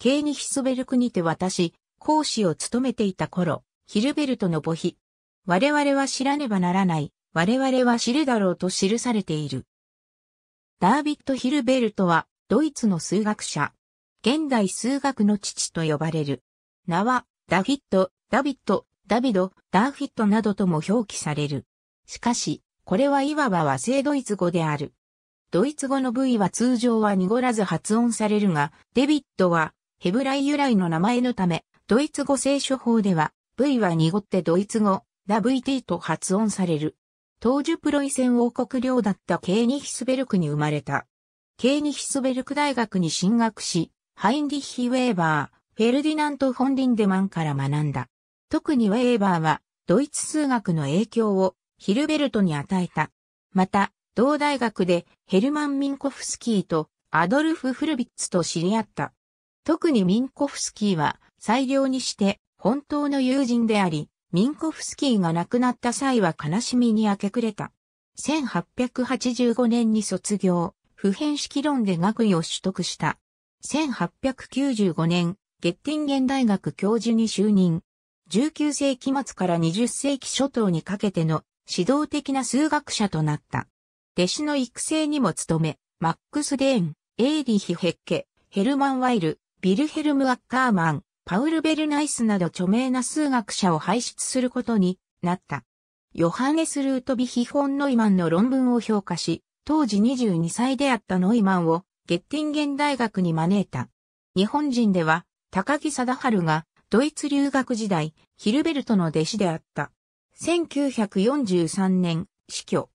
ケーニヒスベルクにて私、講師を務めていた頃、ヒルベルトの母妃。我々は知らねばならない。我々は知るだろうと記されている。ダービット・ヒルベルトは、ドイツの数学者。現代数学の父と呼ばれる。名は、ダフィット、ダビット、ダビド、ダーフィットなどとも表記される。しかし、これはいわば和製ドイツ語である。ドイツ語の部位は通常は濁らず発音されるが、デビットはヘブライ由来の名前のため、ドイツ語聖書法では、V は濁ってドイツ語、WT と発音される。当時プロイセン王国領だったケーニヒスベルクに生まれた。ケーニヒスベルク大学に進学し、ハインリッヒ・ウェーバー、フェルディナント・フォンリンデマンから学んだ。特にウェーバーは、ドイツ数学の影響をヒルベルトに与えた。また、同大学でヘルマン・ミンコフスキーとアドルフ・フルビッツと知り合った。特にミンコフスキーは最良にして本当の友人であり、ミンコフスキーが亡くなった際は悲しみに明け暮れた。1885年に卒業、普遍式論で学位を取得した。1895年、ゲッティンゲン大学教授に就任。19世紀末から20世紀初頭にかけての指導的な数学者となった。弟子の育成にも努め、マックス・デーン、エーリヒ・ヘッケ、ヘルマン・ワイル、ビルヘルム・アッカーマン、パウル・ベルナイスなど著名な数学者を輩出することになった。ヨハネス・ルートビヒ・フォン・ノイマンの論文を評価し、当時22歳であったノイマンをゲッティンゲン大学に招いた。日本人では高木貞治がドイツ留学時代、ヒルベルトの弟子であった。1943年、死去。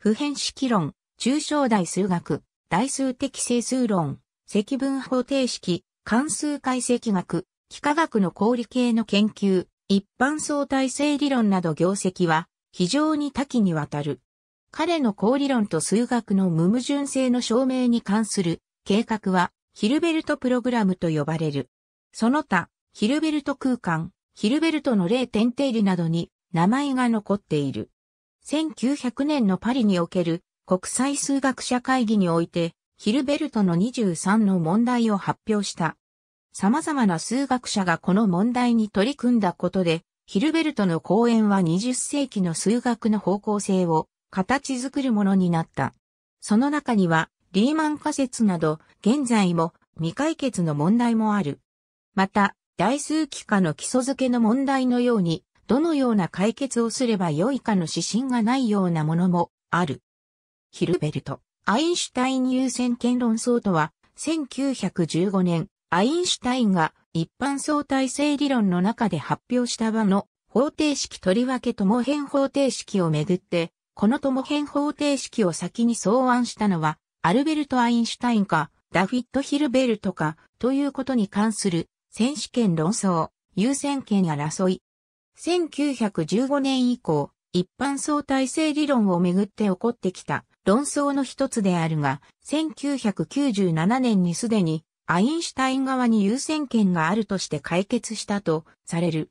普遍式論、抽象大数学、大数的整数論、積分方程式、関数解析学、幾何学の氷系の研究、一般相対性理論など業績は非常に多岐にわたる。彼の高理論と数学の無矛盾性の証明に関する計画はヒルベルトプログラムと呼ばれる。その他、ヒルベルト空間、ヒルベルトの0点定理などに名前が残っている。1900年のパリにおける国際数学者会議においてヒルベルトの23の問題を発表した。様々な数学者がこの問題に取り組んだことで、ヒルベルトの講演は20世紀の数学の方向性を形作るものになった。その中には、リーマン仮説など、現在も未解決の問題もある。また、代数幾何の基礎付けの問題のように、どのような解決をすればよいかの指針がないようなものもある。ヒルベルト、アインシュタイン優先権論争とは、1915年、アインシュタインが一般相対性理論の中で発表した場の方程式とりわけ共変方程式をめぐって、この共変方程式を先に草案したのは、アルベルト・アインシュタインか、ダフィット・ヒルベルトか、ということに関する選手権論争、優先権争い。1915年以降、一般相対性理論をめぐって起こってきた論争の一つであるが、1997年にすでにアインシュタイン側に優先権があるとして解決したとされる。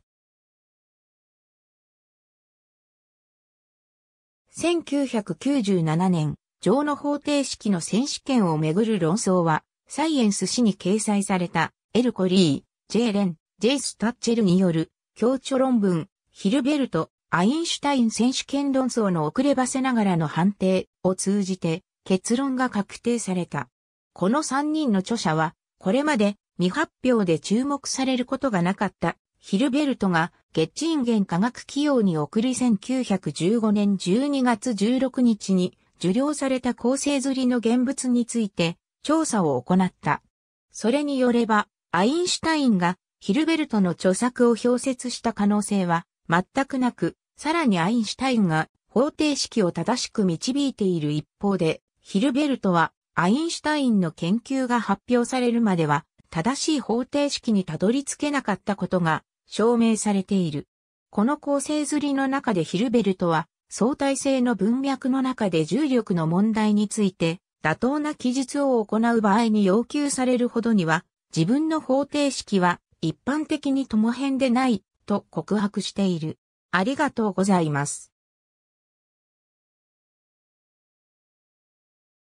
1997年、情の方程式の選手権をめぐる論争は、サイエンス誌に掲載された、エルコリー、ジェーレン、ジェイス・タッチェルによる、強著論文、ヒルベルト、アインシュタイン選手権論争の遅ればせながらの判定を通じて、結論が確定された。この3人の著者は、これまで未発表で注目されることがなかったヒルベルトがゲッチンゲン科学企業に送り1915年12月16日に受領された構成づりの現物について調査を行った。それによれば、アインシュタインがヒルベルトの著作を表説した可能性は全くなく、さらにアインシュタインが方程式を正しく導いている一方で、ヒルベルトはアインシュタインの研究が発表されるまでは、正しい方程式にたどり着けなかったことが証明されている。この構成ずりの中でヒルベルトは相対性の文脈の中で重力の問題について妥当な記述を行う場合に要求されるほどには自分の方程式は一般的に共変でないと告白している。ありがとうございます。